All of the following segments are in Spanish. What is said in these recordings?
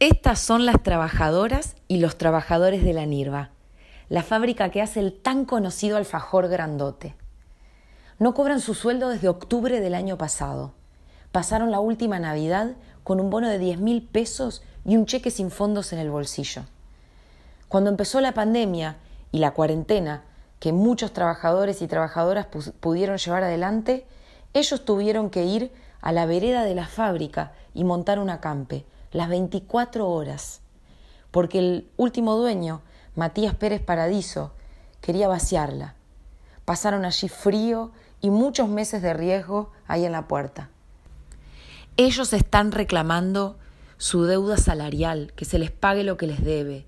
Estas son las trabajadoras y los trabajadores de la Nirva, la fábrica que hace el tan conocido alfajor grandote. No cobran su sueldo desde octubre del año pasado. Pasaron la última Navidad con un bono de 10 mil pesos y un cheque sin fondos en el bolsillo. Cuando empezó la pandemia y la cuarentena, que muchos trabajadores y trabajadoras pudieron llevar adelante, ellos tuvieron que ir a la vereda de la fábrica y montar un acampe, las 24 horas, porque el último dueño, Matías Pérez Paradiso, quería vaciarla. Pasaron allí frío y muchos meses de riesgo ahí en la puerta. Ellos están reclamando su deuda salarial, que se les pague lo que les debe,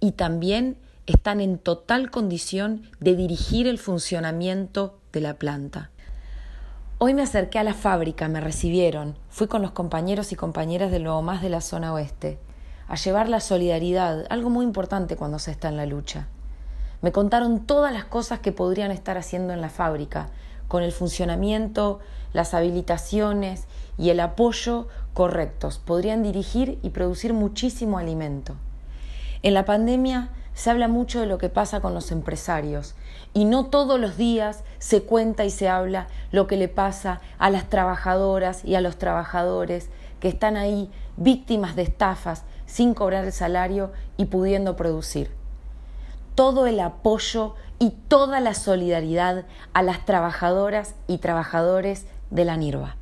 y también están en total condición de dirigir el funcionamiento de la planta. Hoy me acerqué a la fábrica, me recibieron. Fui con los compañeros y compañeras de lo más de la zona oeste, a llevar la solidaridad, algo muy importante cuando se está en la lucha. Me contaron todas las cosas que podrían estar haciendo en la fábrica, con el funcionamiento, las habilitaciones y el apoyo correctos. Podrían dirigir y producir muchísimo alimento. En la pandemia se habla mucho de lo que pasa con los empresarios y no todos los días se cuenta y se habla lo que le pasa a las trabajadoras y a los trabajadores que están ahí víctimas de estafas sin cobrar el salario y pudiendo producir. Todo el apoyo y toda la solidaridad a las trabajadoras y trabajadores de la NIRVA.